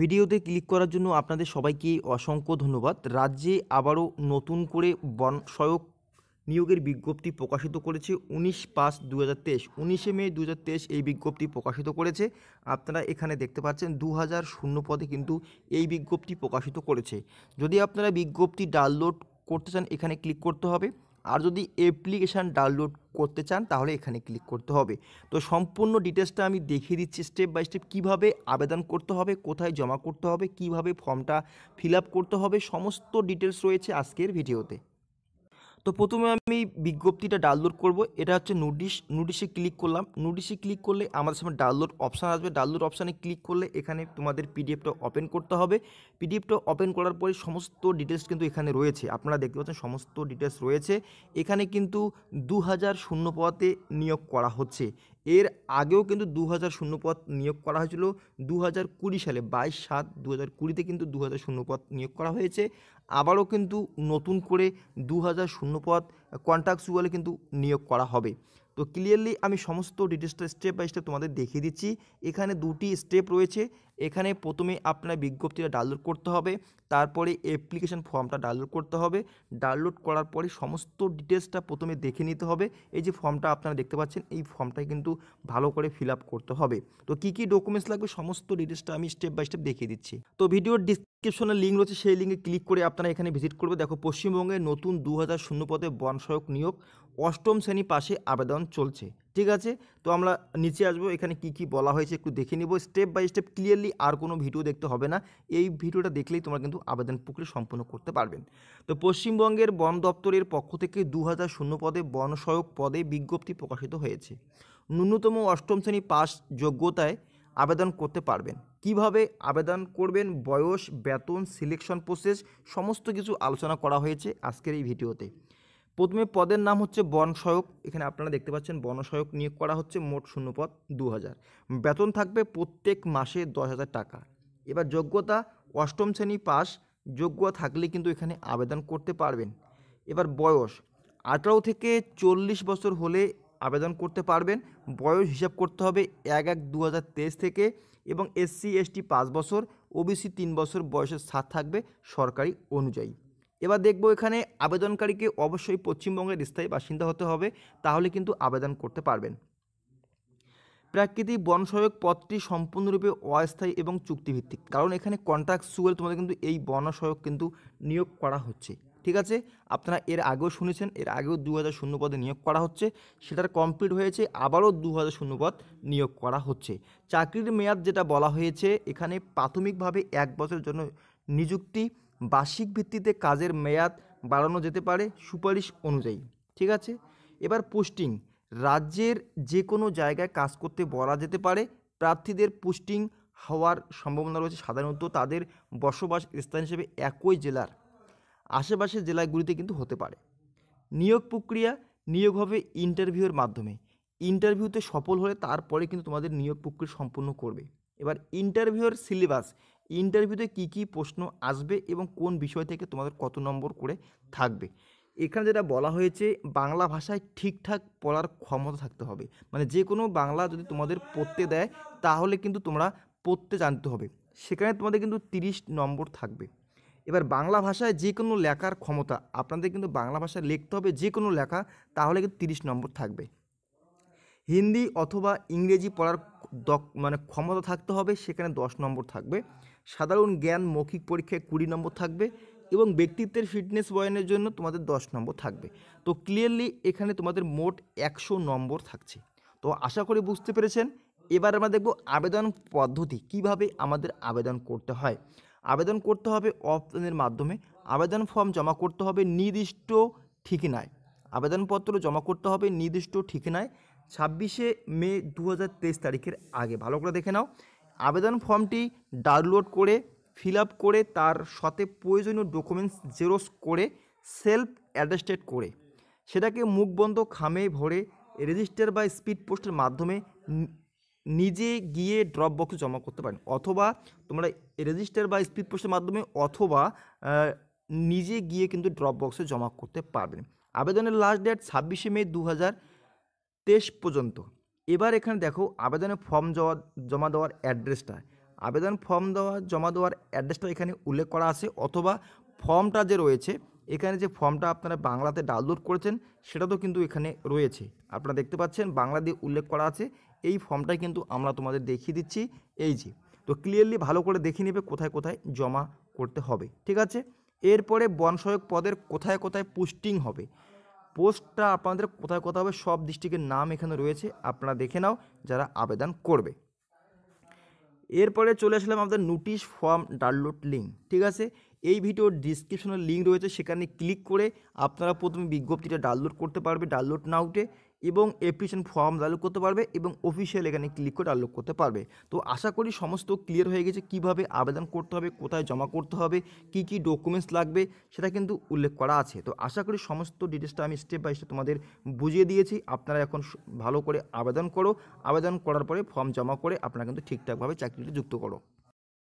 ভিডিওতে ক্লিক করার জন্য আপনাদের সবাইকে অসংখ্য ধন্যবাদ রাজ্যে আবারও নতুন করে বন সয়ক নিয়োগের বিজ্ঞপ্তি প্রকাশিত করেছে উনিশ পাঁচ দু হাজার তেইশ উনিশে মে দু এই বিজ্ঞপ্তি প্রকাশিত করেছে আপনারা এখানে দেখতে পাচ্ছেন দু হাজার শূন্য পদে কিন্তু এই বিজ্ঞপ্তি প্রকাশিত করেছে যদি আপনারা বিজ্ঞপ্তি ডাউনলোড করতে চান এখানে ক্লিক করতে হবে আর যদি অ্যাপ্লিকেশান ডাউনলোড করতে চান তাহলে এখানে ক্লিক করতে হবে তো সম্পূর্ণ ডিটেলসটা আমি দেখিয়ে দিচ্ছি স্টেপ বাই স্টেপ কীভাবে আবেদন করতে হবে কোথায় জমা করতে হবে কিভাবে ফর্মটা ফিল করতে হবে সমস্ত ডিটেলস রয়েছে আজকের ভিডিওতে তো প্রথমে আমি বিজ্ঞপ্তিটা ডাউনলোড করব এটা হচ্ছে নোটিশ নোটিশে ক্লিক করলাম নোটিশে ক্লিক করলে আমাদের সামনে ডাউনলোড অপশান আসবে ডাউনলোড অপশানে ক্লিক করলে এখানে তোমাদের পিডিএফটা ওপেন করতে হবে পিডিএফটা ওপেন করার পরে সমস্ত ডিটেলস কিন্তু এখানে রয়েছে আপনারা দেখতে পাচ্ছেন সমস্ত ডিটেলস রয়েছে এখানে কিন্তু দু হাজার শূন্য পদে নিয়োগ করা হচ্ছে এর আগেও কিন্তু দু হাজার শূন্যপদ নিয়োগ করা হয়েছিল দু হাজার কুড়ি সালে বাইশ সাত দু হাজার কুড়িতে কিন্তু দু হাজার শূন্যপদ নিয়োগ করা হয়েছে আবারও কিন্তু নতুন করে দু হাজার শূন্যপদ কন্ট্রাক্টসুয়ালে কিন্তু নিয়োগ করা হবে তো ক্লিয়ারলি আমি সমস্ত ডিটেলসটা স্টেপ বাই স্টেপ তোমাদের দেখিয়ে দিচ্ছি এখানে দুটি স্টেপ রয়েছে এখানে প্রথমে আপনার বিজ্ঞপ্তিটা ডাউনলোড করতে হবে তারপরে অ্যাপ্লিকেশন ফর্মটা ডাউনলোড করতে হবে ডাউনলোড করার পরে সমস্ত ডিটেলসটা প্রথমে দেখে নিতে হবে এই যে ফর্মটা আপনারা দেখতে পাচ্ছেন এই ফর্মটা কিন্তু ভালো করে ফিল করতে হবে তো কি কি ডকুমেন্টস লাগবে সমস্ত ডিটেলসটা আমি স্টেপ বাই স্টেপ দেখিয়ে দিচ্ছি তো ভিডিওর ডিসক্রিপশনের লিঙ্ক রয়েছে সেই লিঙ্কে ক্লিক করে আপনারা এখানে ভিজিট করবে দেখো পশ্চিমবঙ্গে নতুন দু হাজার শূন্য পদে বন সহায়ক নিয়োগ অষ্টম শ্রেণী পাশে আবেদন চলছে ঠিক আছে তো আমরা নিচে আসবো এখানে কি কি বলা হয়েছে একটু দেখে নিব স্টেপ বাই স্টেপ ক্লিয়ারলি আর কোনো ভিডিও দেখতে হবে না এই ভিডিওটা দেখলেই তোমরা কিন্তু আবেদন প্রক্রিয়া সম্পূর্ণ করতে পারবেন তো পশ্চিমবঙ্গের বন দপ্তরের পক্ষ থেকে দু হাজার শূন্য পদে বনসহক পদে বিজ্ঞপ্তি প্রকাশিত হয়েছে ন্যূনতম অষ্টম শ্রেণী পাস যোগ্যতায় আবেদন করতে পারবেন কিভাবে আবেদন করবেন বয়স বেতন সিলেকশন প্রসেস সমস্ত কিছু আলোচনা করা হয়েছে আজকের এই ভিডিওতে প্রথমে পদের নাম হচ্ছে বনসহায়ক এখানে আপনারা দেখতে পাচ্ছেন বনসহায়ক নিয়োগ করা হচ্ছে মোট শূন্যপদ দু হাজার বেতন থাকবে প্রত্যেক মাসে দশ হাজার টাকা এবার যোগ্যতা অষ্টম শ্রেণী পাস যোগ্য থাকলে কিন্তু এখানে আবেদন করতে পারবেন এবার বয়স আঠারো থেকে চল্লিশ বছর হলে আবেদন করতে পারবেন বয়স হিসাব করতে হবে এক এক দু থেকে এবং এসসি এসটি পাঁচ বছর ওবিসি তিন বছর বয়সের সাত থাকবে সরকারি অনুযায়ী এবার দেখব এখানে আবেদনকারীকে অবশ্যই পশ্চিমবঙ্গের স্থায়ী বাসিন্দা হতে হবে তাহলে কিন্তু আবেদন করতে পারবেন প্রাকৃতিক বন সহায়ক পদটি সম্পূর্ণরূপে অস্থায়ী এবং চুক্তিভিত্তিক কারণ এখানে কন্ট্রাক্ট সুয়েল তোমাদের কিন্তু এই বন সহায়ক কিন্তু নিয়োগ করা হচ্ছে ঠিক আছে আপনারা এর আগেও শুনেছেন এর আগেও দু হাজার শূন্য পদে নিয়োগ করা হচ্ছে সেটার কমপ্লিট হয়েছে আবারও দু হাজার শূন্য পদ নিয়োগ করা হচ্ছে চাকরির মেয়াদ যেটা বলা হয়েছে এখানে প্রাথমিকভাবে এক বছরের জন্য নিযুক্তি বার্ষিক ভিত্তিতে কাজের মেয়াদ বাড়ানো যেতে পারে সুপারিশ অনুযায়ী ঠিক আছে এবার পোস্টিং রাজ্যের যে কোনো জায়গায় কাজ করতে বলা যেতে পারে প্রার্থীদের পোস্টিং হওয়ার সম্ভাবনা রয়েছে সাধারণত তাদের বসবাস স্থান হিসেবে একই জেলার আশেপাশের জেলাগুলিতে কিন্তু হতে পারে নিয়োগ প্রক্রিয়া নিয়োগ হবে ইন্টারভিউয়ের মাধ্যমে ইন্টারভিউতে সফল হলে তারপরে কিন্তু তোমাদের নিয়োগ প্রক্রিয়া সম্পূর্ণ করবে এবার ইন্টারভিউয়ের সিলেবাস ইন্টারভিউতে কি কি প্রশ্ন আসবে এবং কোন বিষয় থেকে তোমাদের কত নম্বর করে থাকবে এখানে যেটা বলা হয়েছে বাংলা ভাষায় ঠিকঠাক পড়ার ক্ষমতা থাকতে হবে মানে যে কোনো বাংলা যদি তোমাদের পড়তে দেয় তাহলে কিন্তু তোমরা পড়তে জানতে হবে সেখানে তোমাদের কিন্তু তিরিশ নম্বর থাকবে এবার বাংলা ভাষায় যে কোনো লেখার ক্ষমতা আপনাদের কিন্তু বাংলা ভাষায় লিখতে হবে যে কোনো লেখা তাহলে কিন্তু তিরিশ নম্বর থাকবে হিন্দি অথবা ইংরেজি পড়ার দক মানে ক্ষমতা থাকতে হবে সেখানে দশ নম্বর থাকবে সাধারণ জ্ঞান মৌখিক পরীক্ষায় কুড়ি নম্বর থাকবে এবং ব্যক্তিত্বের ফিটনেস বয়নের জন্য তোমাদের দশ নম্বর থাকবে তো ক্লিয়ারলি এখানে তোমাদের মোট একশো নম্বর থাকছে তো আশা করি বুঝতে পেরেছেন এবার আমরা দেখব আবেদন পদ্ধতি কিভাবে আমাদের আবেদন করতে হয় আবেদন করতে হবে অফলাইনের মাধ্যমে আবেদন ফর্ম জমা করতে হবে নির্দিষ্ট ঠিকানায় আবেদনপত্র জমা করতে হবে নির্দিষ্ট ঠিকানায় ছাব্বিশে মে দু তারিখের আগে ভালো করে দেখে নাও আবেদন ফর্মটি ডাউনলোড করে ফিল করে তার সাথে প্রয়োজনীয় ডকুমেন্টস জেরোস করে সেলফ অ্যাডেস্টেড করে সেটাকে মুখবন্ধ খামে ভরে রেজিস্টার বা স্পিড পোস্টের মাধ্যমে নিজে গিয়ে ড্রপ বক্সে জমা করতে পারেন অথবা তোমরা রেজিস্টার বা স্পিড পোস্টের মাধ্যমে অথবা নিজে গিয়ে কিন্তু ড্রপ বক্সে জমা করতে পারবেন আবেদনের লাস্ট ডেট ছাব্বিশে মে দু হাজার পর্যন্ত এবার এখানে দেখো আবেদনের ফর্ম জমা দেওয়ার অ্যাড্রেসটা আবেদন ফর্ম দেওয়া জমা দেওয়ার অ্যাড্রেসটা এখানে উল্লেখ করা আছে অথবা ফর্মটা যে রয়েছে এখানে যে ফর্মটা আপনারা বাংলাতে ডাউনলোড করেছেন সেটা তো কিন্তু এখানে রয়েছে আপনারা দেখতে পাচ্ছেন বাংলা দিয়ে উল্লেখ করা আছে এই ফর্মটাই কিন্তু আমরা তোমাদের দেখিয়ে দিচ্ছি এই যে তো ক্লিয়ারলি ভালো করে দেখে নেবে কোথায় কোথায় জমা করতে হবে ঠিক আছে এরপরে বনসহায়ক পদের কোথায় কোথায় পোস্টিং হবে পোস্টটা আপনাদের কোথায় কোথায় হবে সব ডিস্ট্রিক্টের নাম এখানে রয়েছে আপনারা দেখে নাও যারা আবেদন করবে এরপরে চলে আসলাম আমাদের নোটিশ ফর্ম ডাউনলোড লিঙ্ক ঠিক আছে এই ভিডিওর ডিসক্রিপশনের লিঙ্ক রয়েছে সেখানে ক্লিক করে আপনারা প্রথমে বিজ্ঞপ্তিটা ডাউনলোড করতে পারবে ডাউনলোড নাউটে এবং অ্যাপ্লিকেশন ফর্ম ডাউনলোড করতে পারবে এবং অফিসিয়াল এখানে ক্লিক করে ডাউনলোড করতে পারবে তো আশা করি সমস্ত ক্লিয়ার হয়ে গেছে কিভাবে আবেদন করতে হবে কোথায় জমা করতে হবে কি কি ডকুমেন্টস লাগবে সেটা কিন্তু উল্লেখ করা আছে তো আশা করি সমস্ত ডিটেলসটা আমি স্টেপ বাই স্টেপ তোমাদের বুঝিয়ে দিয়েছি আপনারা এখন ভালো করে আবেদন করো আবেদন করার পরে ফর্ম জমা করে আপনারা কিন্তু ঠিকঠাকভাবে চাকরিটা যুক্ত করো